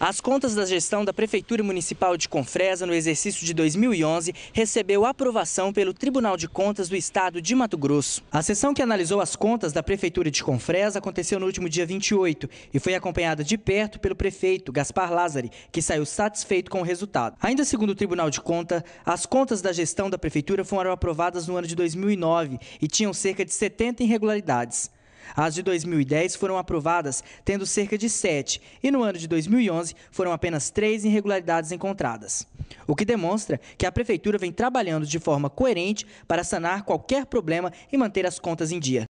As contas da gestão da Prefeitura Municipal de Confresa no exercício de 2011 recebeu aprovação pelo Tribunal de Contas do Estado de Mato Grosso. A sessão que analisou as contas da Prefeitura de Confresa aconteceu no último dia 28 e foi acompanhada de perto pelo prefeito Gaspar Lázari, que saiu satisfeito com o resultado. Ainda segundo o Tribunal de Contas, as contas da gestão da Prefeitura foram aprovadas no ano de 2009 e tinham cerca de 70 irregularidades. As de 2010 foram aprovadas, tendo cerca de sete, e no ano de 2011 foram apenas três irregularidades encontradas. O que demonstra que a Prefeitura vem trabalhando de forma coerente para sanar qualquer problema e manter as contas em dia.